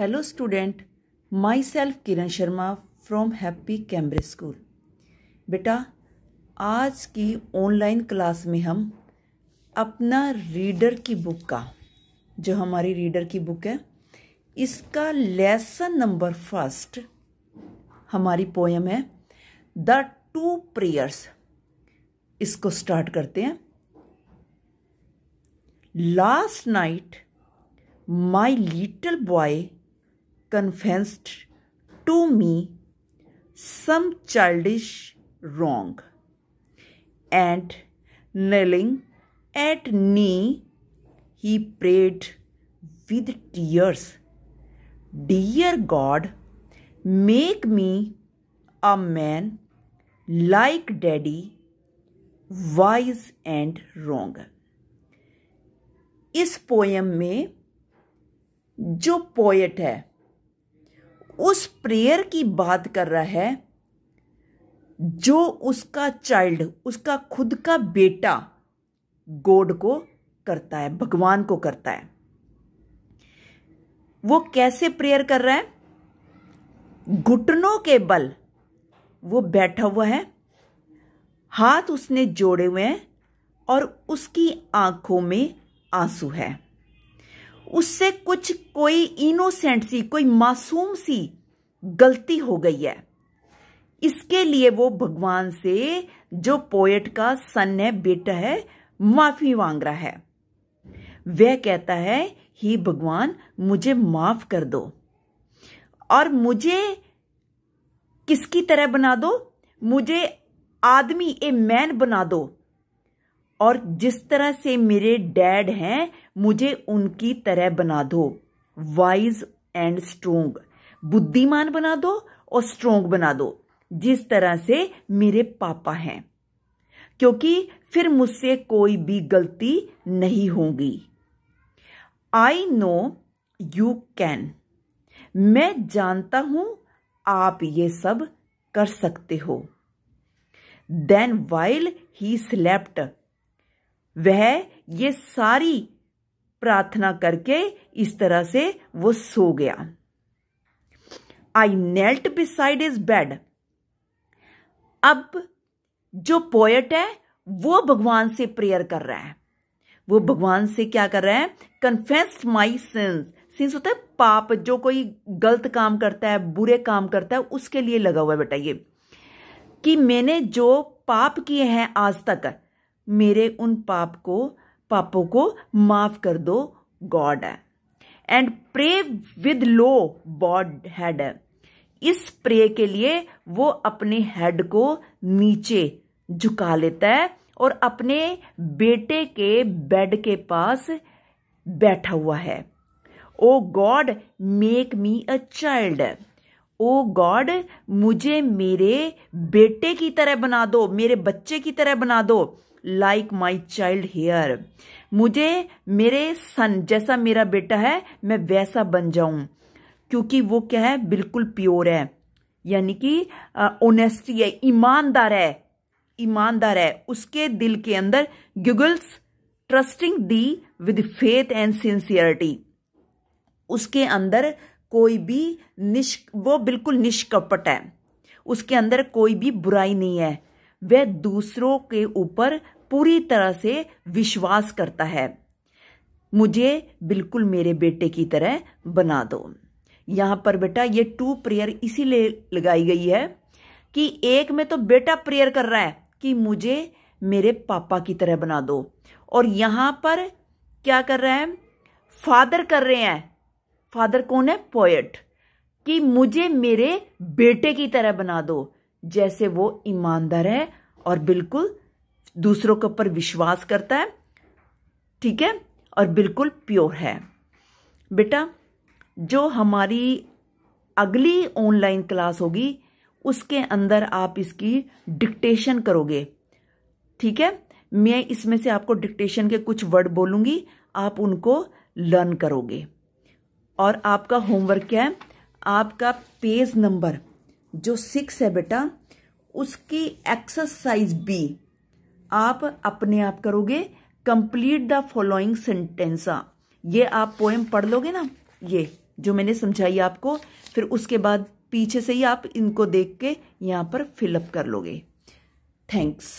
hello student myself Kiran Sharma from Happy Cambridge School बेटा आज की ऑनलाइन क्लास में हम अपना रीडर की बुक का जो हमारी रीडर की बुक है इसका लेसन नंबर फर्स्ट हमारी पोयम है द टू प्रेयर्स इसको स्टार्ट करते हैं last night my little boy confessed to me some childish wrong and kneeling at knee he prayed with tears dear god make me a man like daddy wise and wrong इस poem में जो poet है उस prayer की बात कर रहा है जो उसका चाइल्ड उसका खुद का बेटा गॉड को करता है भगवान को करता है वो कैसे प्रेयर कर रहा है घुटनों के बल वो बैठा हुआ है हाथ उसने जोड़े हुए हैं और उसकी आंखों में आंसू है उससे कुछ कोई इनोसेंट सी कोई मासूम सी गलती हो गई है इसके लिए वो भगवान से जो पोएट का सन है बेटा है माफी मांग रहा है वह कहता है ही भगवान मुझे माफ कर दो और मुझे किसकी तरह बना दो मुझे आदमी ए मैन बना दो और जिस तरह से मेरे डैड हैं मुझे उनकी तरह बना दो वाइज एंड स्ट्रोंग बुद्धिमान बना दो और स्ट्रोंग बना दो जिस तरह से मेरे पापा हैं क्योंकि फिर मुझसे कोई भी गलती नहीं होगी आई नो यू कैन मैं जानता हूं आप ये सब कर सकते हो देन वाइल ही स्लेप्ट वह ये सारी प्रार्थना करके इस तरह से वो सो गया I knelt beside his bed अब जो पोएट है वो भगवान से प्रेयर कर रहा है वो भगवान से क्या कर रहा है कन्फेस्ड माई सिंस सिंस होता है पाप जो कोई गलत काम करता है बुरे काम करता है उसके लिए लगा हुआ है बेटा ये कि मैंने जो पाप किए हैं आज तक मेरे उन पाप को पापों को माफ कर दो गॉड है and pray with low bowed head इस प्रे के लिए वो अपने हेड को नीचे झुका लेता है और अपने बेटे के बेड के पास बैठा हुआ है O God make me a child O God मुझे मेरे बेटे की तरह बना दो मेरे बच्चे की तरह बना दो लाइक माई चाइल्ड हेयर मुझे मेरे सन जैसा मेरा बेटा है मैं वैसा बन जाऊं क्योंकि वो क्या है बिल्कुल प्योर है यानी कि ओनेस्टी है ईमानदार है ईमानदार है उसके दिल के अंदर guileless trusting thee with faith and sincerity उसके अंदर कोई भी निष् वो बिल्कुल निष्कपट है उसके अंदर कोई भी बुराई नहीं है वह दूसरों के ऊपर पूरी तरह से विश्वास करता है मुझे बिल्कुल मेरे बेटे की तरह बना दो यहाँ पर बेटा ये टू प्रेयर इसीलिए लगाई गई है कि एक में तो बेटा प्रेयर कर रहा है कि मुझे मेरे पापा की तरह बना दो और यहाँ पर क्या कर रहे है फादर कर रहे हैं फादर कौन है पोएट कि मुझे मेरे बेटे की तरह बना दो जैसे वो ईमानदार है और बिल्कुल दूसरों के ऊपर विश्वास करता है ठीक है और बिल्कुल प्योर है बेटा जो हमारी अगली ऑनलाइन क्लास होगी उसके अंदर आप इसकी डिक्टेशन करोगे ठीक है मैं इसमें से आपको डिक्टेशन के कुछ वर्ड बोलूंगी आप उनको लर्न करोगे और आपका होमवर्क क्या है आपका पेज नंबर जो सिक्स है बेटा उसकी एक्सरसाइज बी आप अपने आप करोगे कंप्लीट द फॉलोइंग सेंटेंसा ये आप पोएम पढ़ लोगे ना ये जो मैंने समझाई आपको फिर उसके बाद पीछे से ही आप इनको देख के यहाँ पर फिलअप कर लोगे थैंक्स